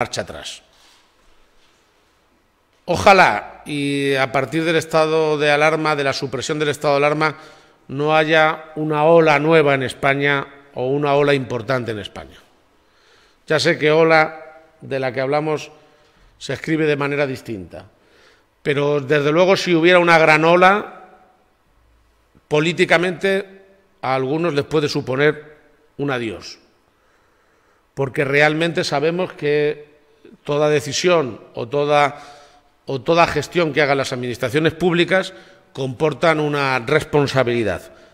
marcha atrás. Ojalá y a partir del estado de alarma, de la supresión del estado de alarma, no haya una ola nueva en España o una ola importante en España. Ya sé que ola de la que hablamos se escribe de manera distinta, pero desde luego si hubiera una gran ola, políticamente a algunos les puede suponer un adiós, porque realmente sabemos que toda decisión o toda, gestión que hagan las administraciones públicas comportan una responsabilidad.